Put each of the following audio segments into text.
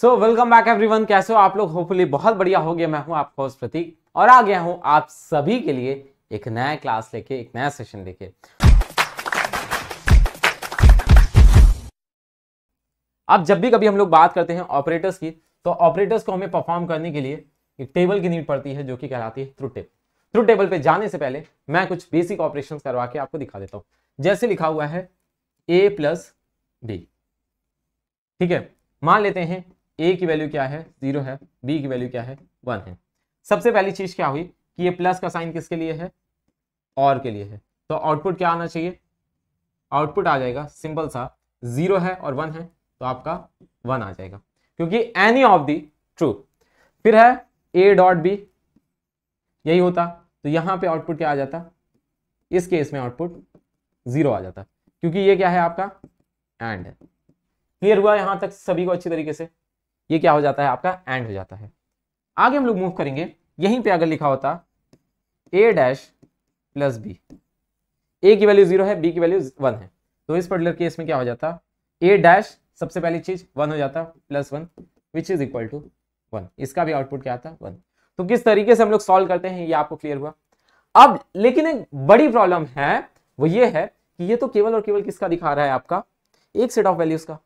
so welcome back everyone कैसे हो आप लोग होपफुली बहुत बढ़िया हो गया मैं हूं आपका होस्ट प्रतीक और आ गया हूं आप सभी के लिए एक नया क्लास लेके एक नया सेशन लेके अब जब भी कभी हम लोग बात करते हैं ऑपरेटर्स की तो ऑपरेटर्स को हमें परफॉर्म करने के लिए एक टेबल की नीड पड़ती है जो कि कहलाती है थ्रू टेबल थ्रू टेबल पे जाने से पहले मैं कुछ बेसिक ऑपरेशन करवा के आपको दिखा देता हूँ जैसे लिखा हुआ है ए प्लस बी ठीक है मान लेते हैं ए की वैल्यू क्या है जीरो है बी की वैल्यू क्या है वन है सबसे पहली चीज क्या हुई कि ये प्लस का साइन किसके लिए है और के लिए है तो आउटपुट क्या आना चाहिए आउटपुट आ जाएगा सिंपल सा जीरो है और वन है तो आपका वन आ जाएगा क्योंकि एनी ऑफ दी ट्रू फिर है ए डॉट बी यही होता तो यहाँ पे आउटपुट क्या आ जाता इस केस में आउटपुट जीरो आ जाता क्योंकि ये क्या है आपका एंड है क्लियर हुआ यहाँ तक सभी को अच्छी तरीके से ये क्या हो जाता है आपका एंड हो जाता है आगे हम लोग मूव करेंगे यहीं पे अगर लिखा होता A dash plus B A की वैल्यू जीरो है बी की वैल्यू वन है तो इस पर्टिकुलर केस में क्या हो जाता ए डैश सबसे पहली चीज वन हो जाता plus one which is equal to one इसका भी आउटपुट क्या आता वन तो किस तरीके से हम लोग सॉल्व करते हैं ये आपको क्लियर हुआ अब लेकिन एक बड़ी प्रॉब्लम है वो ये है कि ये तो केवल और केवल किसका दिखा रहा है आपका एक सेट ऑफ वैल्यूज का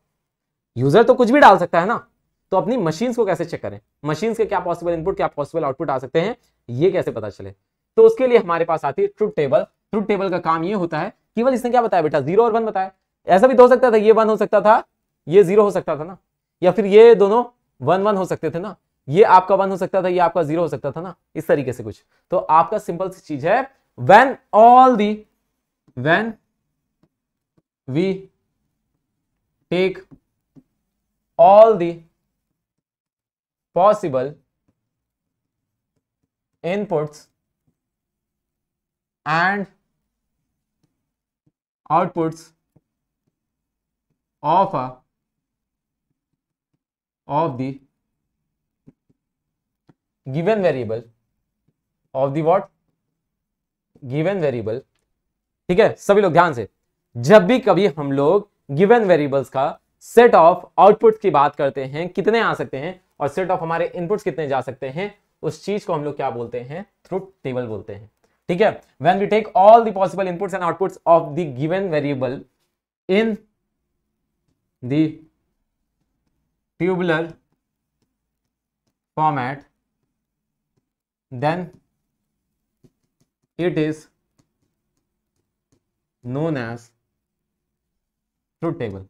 यूजर तो कुछ भी डाल सकता है ना तो अपनी मशीन को कैसे चेक करें मशीन के क्या पॉसिबल इनपुट क्या पॉसिबल आउटपुट आ सकते हैं ये कैसे पता चले तो उसके लिए हमारे पास आती है ट्रुथ टेबल ट्रुथ टेबल का काम ये होता है केवल इसने क्या बताया बेटा जीरो और वन बताया ऐसा भी तो हो सकता था ये वन हो सकता था ये जीरो हो सकता था ना या फिर ये दोनों वन वन हो सकते थे ना ये आपका वन हो सकता था ये आपका जीरो हो सकता था ना इस तरीके से कुछ तो आपका सिंपल सी चीज है when all the when we take all the possible inputs and outputs of a of the given variable of the what given variable ठीक है सभी लोग ध्यान से जब भी कभी हम लोग गिवन वेरिएबल्स का सेट ऑफ आउटपुट की बात करते हैं कितने आ सकते हैं और सेट ऑफ हमारे इनपुट्स कितने जा सकते हैं उस चीज को हम लोग क्या बोलते हैं थ्रू टेबल बोलते हैं ठीक है when we take all the possible inputs and outputs of the given variable in the format then it is known as as table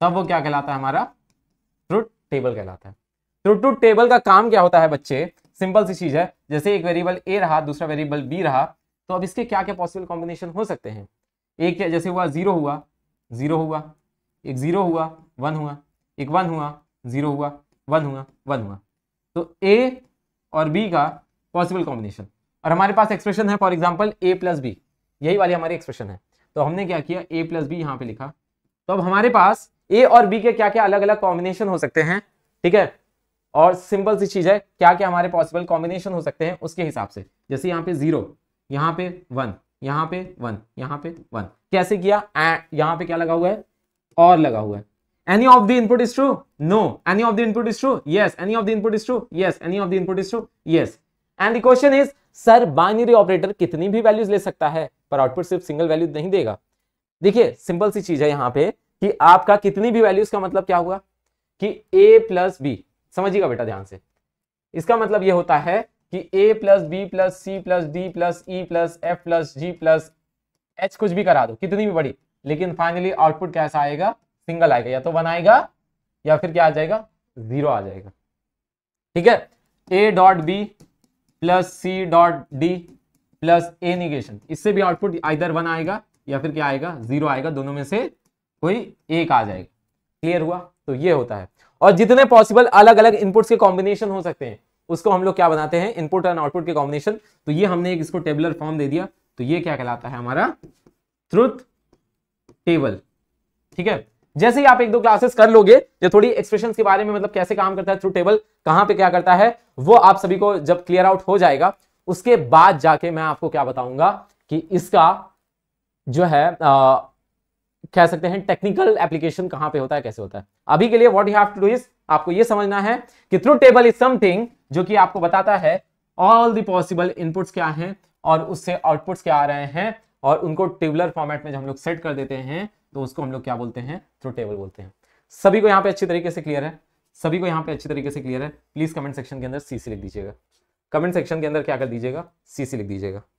तब वो क्या कहलाता है हमारा टेबल कहलाता है ट्रूथ टू टेबल का काम क्या होता है बच्चे सिंपल सी चीज है जैसे एक वेरिएबल ए रहा दूसरा वेरिएबल बी रहा तो अब इसके क्या क्या पॉसिबल कॉम्बिनेशन हो सकते हैं एक जैसे हुआ जीरो हुआ जीरो हुआ एक जीरो हुआ वन हुआ एक वन हुआ जीरो हुआ वन हुआ वन हुआ तो ए और बी का पॉसिबल कॉम्बिनेशन और हमारे पास एक्सप्रेशन है for example A plus B यही वाली हमारी एक्सप्रेशन है तो हमने क्या किया ए प्लस बी यहाँ पे लिखा तो अब हमारे पास ए और बी के क्या क्या अलग अलग कॉम्बिनेशन हो सकते हैं ठीक है और सिंपल सी चीज है क्या क्या हमारे पॉसिबल कॉम्बिनेशन हो सकते हैं उसके हिसाब से जैसे यहाँ पे जीरो यहाँ पे वन यहाँ पे वन यहाँ पे वन कैसे किया यहाँ पे क्या लगा हुआ है और लगा हुआ है any of the input is true no any of the input is true yes any of the input is true yes any of the input is true yes and the question is sir binary operator कितनी भी values ले सकता है पर output सिर्फ single value नहीं देगा देखिए सिंपल सी चीज है यहाँ पे कि आपका कितनी भी वैल्यूज का मतलब क्या हुआ कि ए प्लस बी समझिएगा बेटा ध्यान से इसका मतलब यह होता है कि A plus B plus C plus D plus E plus F plus G plus H कुछ भी करा दो कितनी भी बड़ी लेकिन फाइनली आउटपुट कैसा आएगा सिंगल आएगा या तो वन आएगा या फिर क्या आ जाएगा जीरो आ जाएगा ठीक है A dot B plus C dot D plus A negation इससे भी आउटपुट इधर वन आएगा या फिर क्या आएगा जीरो आएगा दोनों में से कोई एक आ जाएगा क्लियर हुआ तो ये होता है और जितने पॉसिबल अलग अलग इनपुट्स के कॉम्बिनेशन हो सकते हैं उसको हम लोग क्या बनाते हैं इनपुट एंड आउटपुट के कॉम्बिनेशन तो ये हमने एक इसको टेबलर फॉर्म दे दिया तो ये क्या कहलाता है हमारा ट्रुथ टेबल ठीक है जैसे ही आप एक दो क्लासेस कर लोगे जो थोड़ी एक्सप्रेशन के बारे में मतलब कैसे काम करता है थ्रू टेबल कहां पे क्या करता है वो आप सभी को जब क्लियर आउट हो जाएगा उसके बाद जाके मैं आपको क्या बताऊंगा कि इसका जो है आ, कह सकते हैं टेक्निकल एप्लीकेशन कहां पे होता है कैसे होता है अभी के लिए what you have to do is आपको ये समझना है कि थ्रू टेबल इज समथिंग जो कि आपको बताता है ऑल द पॉसिबल इनपुट्स क्या हैं और उससे आउटपुट्स क्या आ रहे हैं और उनको टेबुलर फॉर्मेट में जब हम लोग सेट कर देते हैं तो उसको हम लोग क्या बोलते हैं थ्रू टेबल बोलते हैं सभी को यहाँ पे अच्छी तरीके से क्लियर है सभी को यहाँ पे अच्छी तरीके से क्लियर है प्लीज कमेंट सेक्शन के अंदर सीसी लिख दीजिएगा कमेंट सेक्शन के अंदर क्या कर दीजिएगा सीसी लिख दीजिएगा